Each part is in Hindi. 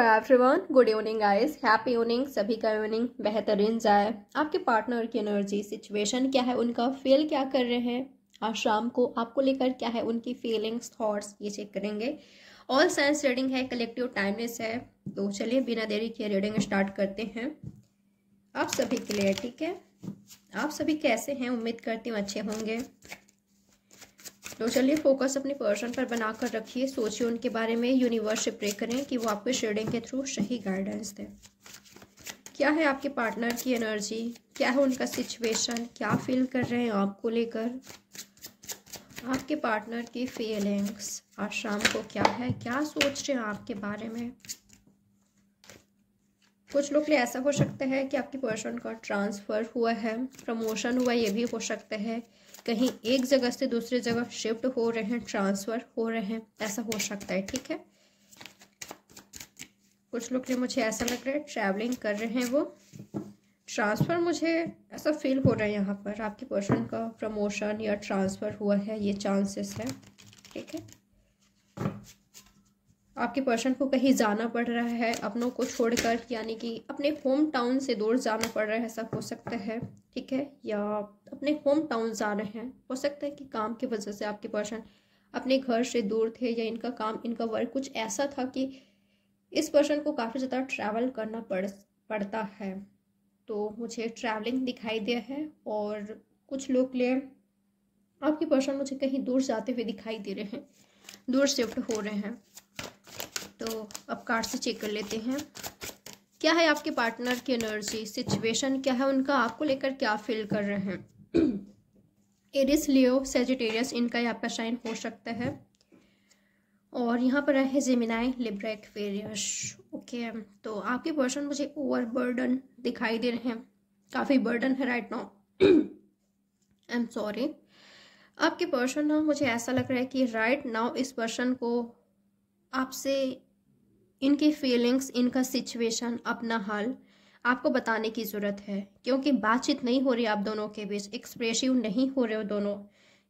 Everyone good evening guys happy evening सभी का इवनिंग बेहतरीन जाए आपके पार्टनर की एनर्जी सिचुएशन क्या है उनका फील क्या कर रहे हैं आज शाम को आपको लेकर क्या है उनकी फीलिंग्स थॉट्स ये चेक करेंगे ऑल साइंस रीडिंग है कलेक्टिव टाइमनेस है तो चलिए बिना देरी के रीडिंग स्टार्ट करते हैं आप सभी के लिए ठीक है आप सभी कैसे हैं उम्मीद करती हूँ अच्छे होंगे तो चलिए फोकस अपने पर्सन पर बनाकर रखिए सोचिए उनके बारे में यूनिवर्स से प्रे करें कि वो आपको शेडिंग के थ्रू सही गाइडेंस दें क्या है आपके पार्टनर की एनर्जी क्या है उनका सिचुएशन क्या फील कर रहे हैं आपको लेकर आपके पार्टनर की फीलिंग्स आज शाम को क्या है क्या सोच रहे हैं आपके बारे में कुछ लोग लिए ऐसा हो सकता है कि आपके पर्सन का ट्रांसफ़र हुआ है प्रमोशन हुआ ये भी हो सकता है कहीं एक जगह से दूसरे जगह शिफ्ट हो रहे हैं ट्रांसफ़र हो रहे हैं ऐसा हो सकता है ठीक है कुछ लोग ने मुझे ऐसा लग रहा है ट्रैवलिंग कर रहे हैं वो ट्रांसफ़र मुझे ऐसा फील हो रहा है यहाँ पर आपके पर्सन का प्रमोशन या ट्रांसफ़र हुआ है ये चांसेस है ठीक है आपके पर्सन को कहीं जाना पड़ रहा है अपनों को छोड़कर यानी कि अपने होम टाउन से दूर जाना पड़ रहा है ऐसा हो सकता है ठीक है या अपने होम टाउन जा रहे हैं हो सकता है कि काम की वजह से आपके पर्सन अपने घर से दूर थे या इनका काम इनका वर्क कुछ ऐसा था कि इस पर्सन को काफ़ी ज़्यादा ट्रैवल करना पड़ पड़ता है तो मुझे ट्रैवलिंग दिखाई दिया है और कुछ लोग लिए आपके पर्सन मुझे कहीं दूर जाते हुए दिखाई दे रहे हैं दूर शिफ्ट हो रहे हैं तो अब कार्ड से चेक कर लेते हैं क्या है आपके पार्टनर की एनर्जी सिचुएशन क्या है उनका आपको लेकर क्या फील कर रहे हैं एरिस लियो सेजिटेरियस इनका यहाँ आपका शाइन हो सकता है और यहाँ पर है जेमिनाई लिब्रेक फेरियस ओके तो आपके पर्सन मुझे ओवर बर्डन दिखाई दे रहे हैं काफ़ी बर्डन है right now I am sorry आपके पर्सन ना मुझे ऐसा लग रहा है कि राइट नाउ इस पर्सन को आपसे इनकी फीलिंग्स इनका सिचुएशन अपना हाल आपको बताने की ज़रूरत है क्योंकि बातचीत नहीं हो रही आप दोनों के बीच एक्सप्रेसिव नहीं हो रहे हो दोनों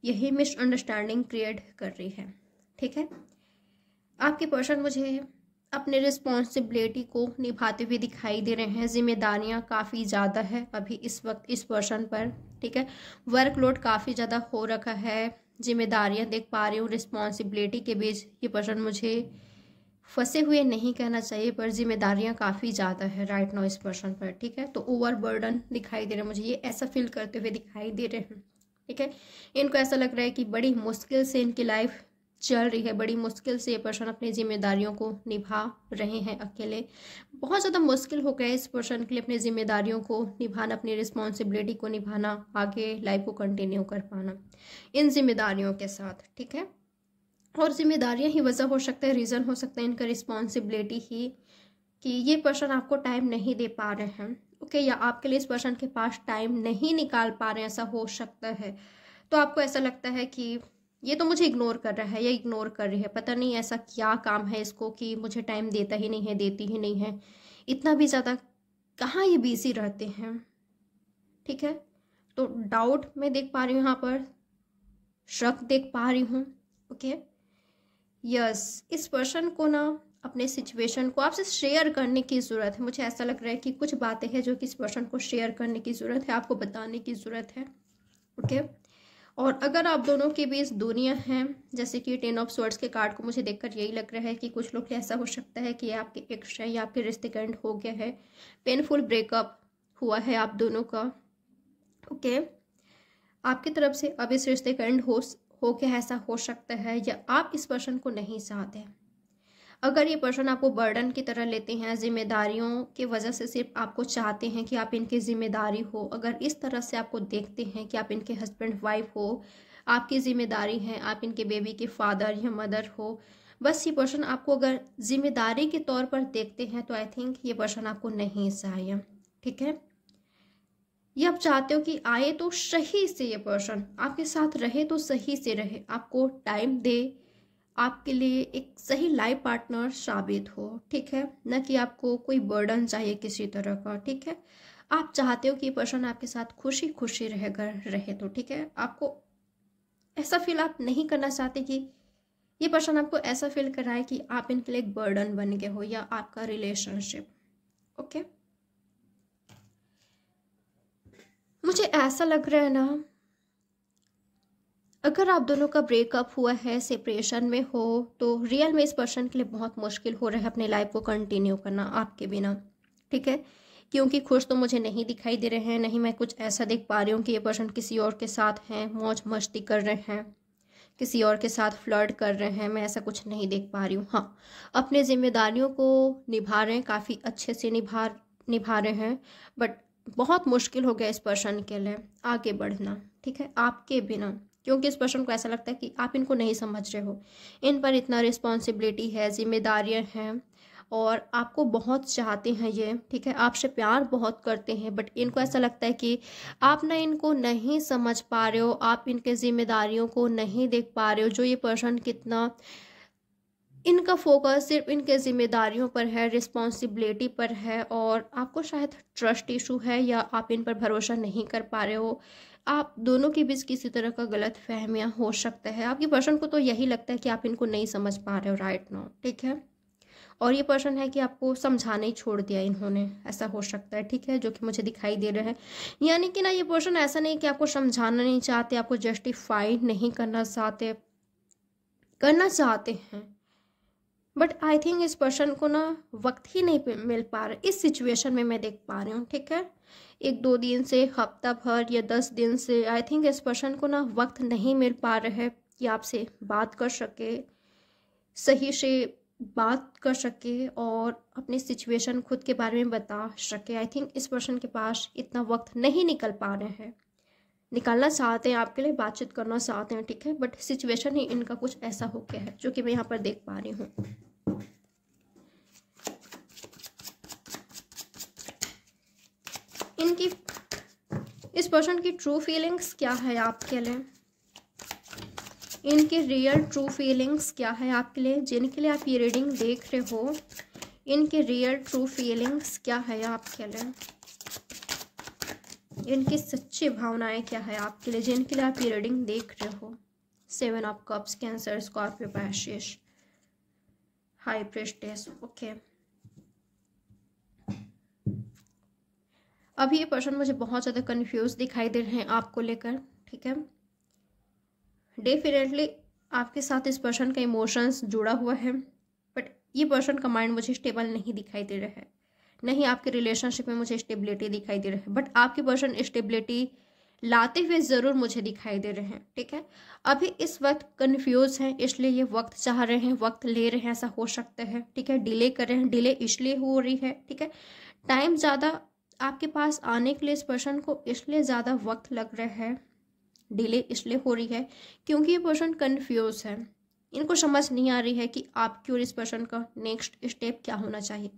यही मिसअंडरस्टैंडिंग क्रिएट कर रही है ठीक है आपके पर्सन मुझे अपने रिस्पॉन्सिबिलिटी को निभाते हुए दिखाई दे रहे हैं जिम्मेदारियां काफ़ी ज़्यादा है अभी इस वक्त इस पर्सन पर ठीक है वर्कलोड काफ़ी ज़्यादा हो रखा है जिम्मेदारियां देख पा रही हूँ रिस्पॉन्सिबिलिटी के बीच ये पर्सन मुझे फंसे हुए नहीं कहना चाहिए पर जिम्मेदारियाँ काफ़ी ज़्यादा है राइट नाउ इस पर्सन पर ठीक है तो ओवर बर्डन दिखाई दे रहा है मुझे ये ऐसा फील करते हुए दिखाई दे रहे हैं ठीक है इनको ऐसा लग रहा है कि बड़ी मुश्किल से इनकी लाइफ चल रही है बड़ी मुश्किल से ये पर्सन अपनी जिम्मेदारियों को निभा रहे हैं अकेले बहुत ज़्यादा मुश्किल हो गया है इस पर्सन के लिए अपनी जिम्मेदारियों को निभाना अपनी रिस्पॉन्सिबिलिटी को निभाना आगे लाइफ को कंटिन्यू कर पाना इन जिम्मेदारियों के साथ ठीक है और जिम्मेदारियां ही वजह हो सकते हैं रीज़न हो सकता है इनका रिस्पॉन्सिबिलिटी ही कि ये पर्सन आपको टाइम नहीं दे पा रहे हैं ओके या आपके लिए इस पर्सन के पास टाइम नहीं निकाल पा रहे हैं ऐसा हो सकता है तो आपको ऐसा लगता है कि ये तो मुझे इग्नोर कर रहा है या इग्नोर कर रही है पता नहीं ऐसा क्या काम है इसको कि मुझे टाइम देता ही नहीं है देती ही नहीं है इतना भी ज़्यादा कहाँ ये बिजी रहते हैं ठीक है तो डाउट मैं देख पा रही हूँ यहाँ पर शक देख पा रही हूँ ओके okay? यस इस पर्सन को ना अपने सिचुएशन को आपसे शेयर करने की ज़रूरत है मुझे ऐसा लग रहा है कि कुछ बातें हैं जो कि इस पर्सन को शेयर करने की ज़रूरत है आपको बताने की ज़रूरत है ओके और अगर आप दोनों के बीच दूरियां हैं जैसे कि टेन ऑफ स्वर्ड्स के कार्ड को मुझे देखकर यही लग रहा है कि कुछ लोग ऐसा हो सकता है कि आपके एक्स है या आपके रिश्ते का एंड हो गया है पेनफुल ब्रेकअप हुआ है आप दोनों का ओके आपकी तरफ से अब इस रिश्ते का एंड हो हो क्या ऐसा हो सकता है या आप इस पर्सन को नहीं चाहते अगर ये पर्सन आपको बर्डन की तरह लेते हैं जिम्मेदारियों की वजह से सिर्फ आपको चाहते हैं कि आप इनकी जिम्मेदारी हो अगर इस तरह से आपको देखते हैं कि आप इनके हस्बैंड वाइफ हो आपकी जिम्मेदारी है आप इनके बेबी के फादर या मदर हो बस ये पर्सन आपको अगर जिम्मेदारी के तौर पर देखते हैं तो आई थिंक ये पर्सन आपको नहीं चाहिए ठीक है ये आप चाहते हो कि आए तो सही से ये पर्सन आपके साथ रहे तो सही से रहे आपको टाइम दे आपके लिए एक सही लाइफ पार्टनर साबित हो ठीक है न कि आपको कोई बर्डन चाहिए किसी तरह का ठीक है आप चाहते हो कि पर्सन आपके साथ खुशी खुशी रहकर रहे तो ठीक है आपको ऐसा फील आप नहीं करना चाहते कि ये पर्सन आपको ऐसा फील कराए कि आप इनके लिए एक बर्डन बन गए हो या आपका रिलेशनशिप ओके okay? मुझे ऐसा लग रहा है ना अगर आप दोनों का ब्रेकअप हुआ है सेपरेशन में हो तो रियल में इस पर्सन के लिए बहुत मुश्किल हो रहा है अपनी लाइफ को कंटिन्यू करना आपके बिना ठीक है क्योंकि खुश तो मुझे नहीं दिखाई दे रहे हैं नहीं मैं कुछ ऐसा देख पा रही हूँ कि ये पर्सन किसी और के साथ हैं मौज मस्ती कर रहे हैं किसी और के साथ फ्लर्ट कर रहे हैं मैं ऐसा कुछ नहीं देख पा रही हूँ हाँ अपने जिम्मेदारियों को निभा रहे हैं काफ़ी अच्छे से निभा निभा रहे हैं बट बहुत मुश्किल हो गया इस पर्सन के लिए आगे बढ़ना ठीक है आपके बिना क्योंकि इस पर्सन को ऐसा लगता है कि आप इनको नहीं समझ रहे हो इन पर इतना रिस्पॉन्सिबिलिटी है जिम्मेदारियाँ हैं और आपको बहुत चाहते हैं ये ठीक है आपसे प्यार बहुत करते हैं बट इनको ऐसा लगता है कि आप ना इनको नहीं समझ पा रहे हो आप इनके जिम्मेदारियों को नहीं देख पा रहे हो जो ये पर्सन कितना इनका फोकस सिर्फ इनके ज़िम्मेदारियों पर है रिस्पॉन्सिबिलिटी पर है और आपको शायद ट्रस्ट इशू है या आप इन पर भरोसा नहीं कर पा रहे हो आप दोनों के बीच किसी तरह का गलत फहमियाँ हो सकता है आपकी पर्सन को तो यही लगता है कि आप इनको नहीं समझ पा रहे हो राइट नाउ ठीक है और ये पर्सन है कि आपको समझाना ही छोड़ दिया इन्होंने ऐसा हो सकता है ठीक है जो कि मुझे दिखाई दे रहा है यानी कि ना ये पर्सन ऐसा नहीं कि आपको समझाना नहीं चाहते आपको जस्टिफाई नहीं करना चाहते करना चाहते हैं बट आई थिंक इस पर्सन को ना वक्त ही नहीं मिल पा रहा इस सिचुएशन में मैं देख पा रही हूँ ठीक है एक दो दिन से हफ्ता भर या दस दिन से आई थिंक इस पर्सन को ना वक्त नहीं मिल पा रहा है कि आपसे बात कर सके सही से बात कर सके और अपनी सिचुएशन खुद के बारे में बता सके आई थिंक इस पर्सन के पास इतना वक्त नहीं निकल पा रहे हैं निकालना चाहते हैं आपके लिए बातचीत करना चाहते हैं ठीक है बट सिचुएशन ही इनका कुछ ऐसा हो गया है जो कि मैं यहाँ पर देख पा रही हूँ इनकी इस पर्सन की ट्रू फीलिंग्स क्या है आपके लिए इनकी रियल ट्रू फीलिंग्स क्या है आपके लिए जिनके लिए आप ये रीडिंग देख रहे हो इनके रियल ट्रू फीलिंग्स क्या है आपके लिए जिनकी सच्ची भावनाएं क्या है आपके लिए जिनके लिए आप ये रीडिंग देख रहे हो seven of cups cancer scorpio pisces high priestess okay अभी ये पर्सन मुझे बहुत ज़्यादा कंफ्यूज दिखाई दे रहे हैं आपको लेकर ठीक है डेफिनेटली आपके साथ इस पर्सन का इमोशंस जुड़ा हुआ है बट ये पर्सन का माइंड मुझे स्टेबल नहीं दिखाई दे रहा है नहीं आपके रिलेशनशिप में मुझे स्टेबिलिटी दिखाई दे रही है बट आपके पर्सन स्टेबिलिटी लाते हुए ज़रूर मुझे दिखाई दे रहे हैं ठीक है अभी इस वक्त कंफ्यूज हैं इसलिए ये वक्त चाह रहे हैं वक्त ले रहे हैं ऐसा हो सकता है ठीक है डिले कर रहे हैं डिले इसलिए हो रही है ठीक है टाइम ज़्यादा आपके पास आने के लिए इस पर्सन को इसलिए ज़्यादा वक्त लग रहा है डिले इसलिए हो रही है क्योंकि ये पर्सन कन्फ्यूज है इनको समझ नहीं आ रही है कि आपकी और इस पर्सन का नेक्स्ट स्टेप क्या होना चाहिए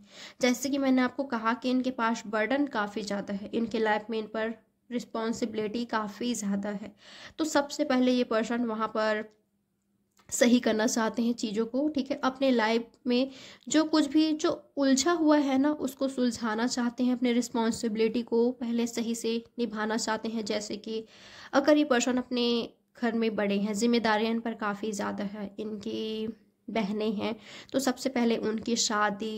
जैसे कि मैंने आपको कहा कि इनके पास बर्डन काफ़ी ज़्यादा है इनके लाइफ में इन पर रिस्पॉन्सिबिलिटी काफ़ी ज़्यादा है तो सबसे पहले ये पर्सन वहाँ पर सही करना चाहते हैं चीज़ों को ठीक है अपने लाइफ में जो कुछ भी जो उलझा हुआ है ना उसको सुलझाना चाहते हैं अपने रिस्पॉन्सिबिलिटी को पहले सही से निभाना चाहते हैं जैसे कि अगर ये पर्सन अपने घर में बड़े हैं जिम्मेदारियाँ इन पर काफ़ी ज़्यादा है इनकी बहनें हैं तो सबसे पहले उनकी शादी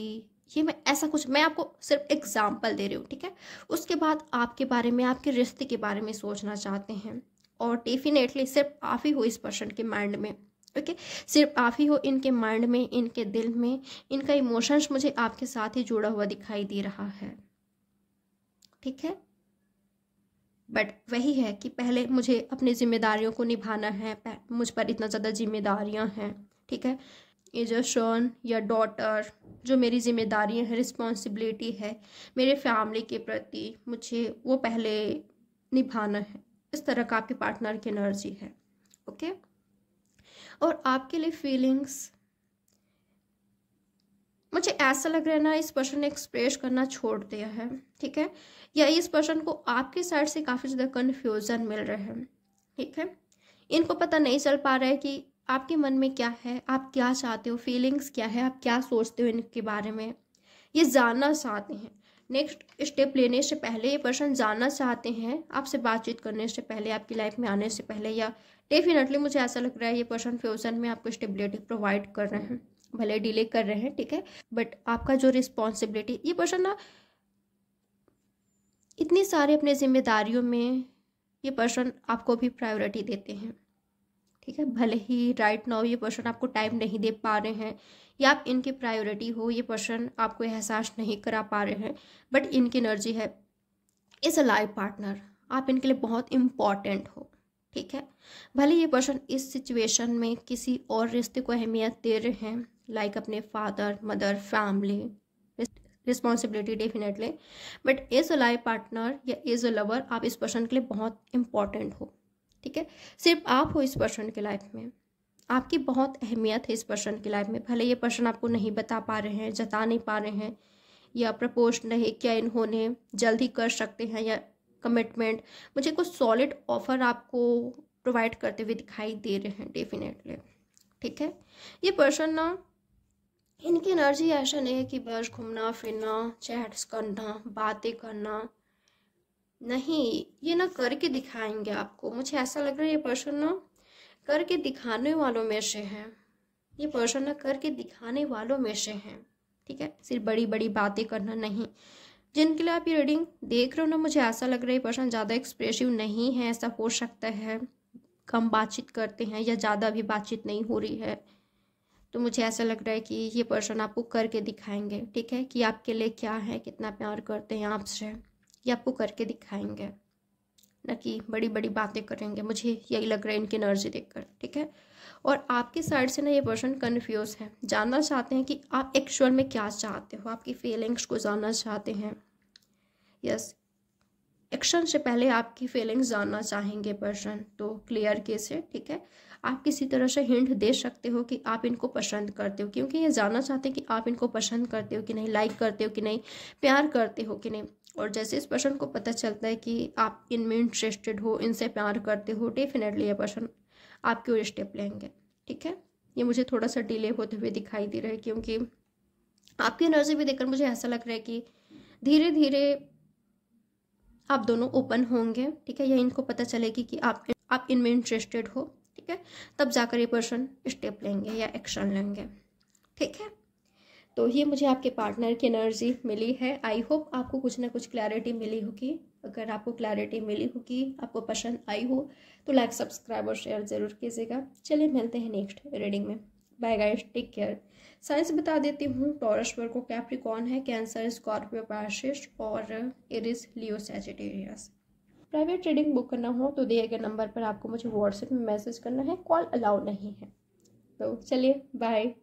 ये मैं ऐसा कुछ मैं आपको सिर्फ एग्जाम्पल दे रही हूँ ठीक है उसके बाद आपके बारे में आपके रिश्ते के बारे में सोचना चाहते हैं और डेफिनेटली सिर्फ आप ही हो इस पर्सन के माइंड में ओके okay? सिर्फ आप ही हो इनके माइंड में इनके दिल में इनका इमोशंस मुझे आपके साथ ही जुड़ा हुआ दिखाई दे रहा है ठीक है बट वही है कि पहले मुझे अपनी जिम्मेदारियों को निभाना है मुझ पर इतना ज़्यादा जिम्मेदारियाँ हैं ठीक है एज अ सन या डॉटर जो मेरी जिम्मेदारियाँ हैं रिस्पॉन्सिबिलिटी है मेरे फैमिली के प्रति मुझे वो पहले निभाना है इस तरह का आपके पार्टनर की एनर्जी है ओके और आपके लिए फीलिंग्स मुझे ऐसा लग रहा है ना इस पर्सन ने एक्सप्रेस करना छोड़ दिया है ठीक है या इस पर्सन को आपके साइड से काफ़ी ज़्यादा कन्फ्यूज़न मिल रहे हैं ठीक है इनको पता नहीं चल पा रहा है कि आपके मन में क्या है आप क्या चाहते हो फीलिंग्स क्या है आप क्या सोचते हो इनके बारे में ये जानना चाहते हैं नेक्स्ट स्टेप लेने से पहले ये पर्सन जानना चाहते हैं आपसे बातचीत करने से पहले आपकी लाइफ में आने से पहले या डेफिनेटली मुझे ऐसा लग रहा है ये पर्सन फ्यूजन में आपको स्टेबिलिटी प्रोवाइड कर रहे हैं भले डिले कर रहे हैं ठीक है बट आपका जो रिस्पॉन्सिबिलिटी ये पर्सन ना इतनी सारे अपने जिम्मेदारियों में ये पर्सन आपको भी प्रायोरिटी देते हैं ठीक है भले ही राइट नाउ ये पर्सन आपको टाइम नहीं दे पा रहे हैं या आप इनकी प्रायोरिटी हो ये पर्सन आपको एहसास नहीं करा पा रहे हैं बट इनकी एनर्जी है इज़ अ लाइफ पार्टनर आप इनके लिए बहुत इम्पॉर्टेंट हो ठीक है भले ये पर्सन इस सिचुएशन में किसी और रिश्ते को अहमियत दे रहे हैं लाइक अपने father mother family responsibility definitely but as a life partner या एज अ लवर आप इस पर्सन के लिए बहुत इंपॉर्टेंट हो ठीक है सिर्फ आप हो इस पर्सन के लाइफ में आपकी बहुत अहमियत है इस पर्सन की लाइफ में भले ये पर्सन आपको नहीं बता पा रहे हैं जता नहीं पा रहे हैं या प्रपोज नहीं क्या इन्होंने जल्दी कर सकते हैं या कमिटमेंट मुझे कुछ सॉलिड ऑफर आपको प्रोवाइड करते हुए दिखाई दे रहे हैं डेफिनेटली ठीक है ये पर्सन ना इनकी एनर्जी ऐसा नहीं है कि बस घूमना फिरना चैट्स करना बातें करना नहीं ये ना करके दिखाएंगे आपको मुझे ऐसा लग रहा है ये पर्सन ना करके दिखाने वालों में से हैं ये पर्सन ना करके दिखाने वालों में से हैं ठीक है सिर्फ बड़ी बड़ी बातें करना नहीं जिनके लिए आप ये रीडिंग देख रहे हो ना मुझे ऐसा लग रहा है ये पर्सन ज़्यादा एक्सप्रेसिव नहीं है ऐसा हो सकता है कम बातचीत करते हैं या ज़्यादा भी बातचीत नहीं हो रही है तो मुझे ऐसा लग रहा है कि ये पर्सन आपको करके दिखाएंगे ठीक है कि आपके लिए क्या है कितना प्यार करते हैं आपसे ये आपको करके दिखाएंगे न कि बड़ी बड़ी बातें करेंगे मुझे यही लग रहा है इनकी एनर्जी देखकर ठीक है और आपके साइड से ना ये पर्सन कन्फ्यूज है जानना चाहते हैं कि आप एक्चुअल में क्या चाहते हो आपकी फीलिंग्स को जानना चाहते हैं यस एक्शन से पहले आपकी फीलिंग्स जानना चाहेंगे पर्सन तो क्लियर केस है ठीक है आप किसी तरह से हिंट दे सकते हो कि आप इनको पसंद करते हो क्योंकि ये जानना चाहते हैं कि आप इनको पसंद करते हो कि नहीं लाइक करते हो कि नहीं प्यार करते हो कि नहीं और जैसे इस पर्सन को पता चलता है कि आप इनमें इंटरेस्टेड हो इनसे प्यार करते हो डेफिनेटली ये पर्सन आपके ओर स्टेप लेंगे ठीक है ये मुझे थोड़ा सा डिले होते हुए दिखाई दे रहा है क्योंकि आपकी एनर्जी भी देखकर मुझे ऐसा लग रहा है कि धीरे धीरे आप दोनों ओपन होंगे ठीक है या इनको पता चलेगी कि आप आप इनमें इंटरेस्टेड हो ठीक है तब जाकर ये पर्सन स्टेप लेंगे या एक्शन लेंगे ठीक है तो ये मुझे आपके पार्टनर की एनर्जी मिली है आई होप आपको कुछ ना कुछ क्लैरिटी मिली होगी अगर आपको क्लैरिटी मिली होगी आपको पसंद आई हो तो लाइक सब्सक्राइब और शेयर ज़रूर कीजिएगा चलिए मिलते हैं नेक्स्ट रीडिंग में bye guys take care signs बता देती हूँ टॉरस को कैप्रिकॉन है कैंसर स्कॉर्पियो पैशिस और Aries leo sagittarius private reading book करना हो तो दिए गए नंबर पर आपको मुझे व्हाट्सएप में मैसेज करना है कॉल अलाउ नहीं है तो चलिए बाय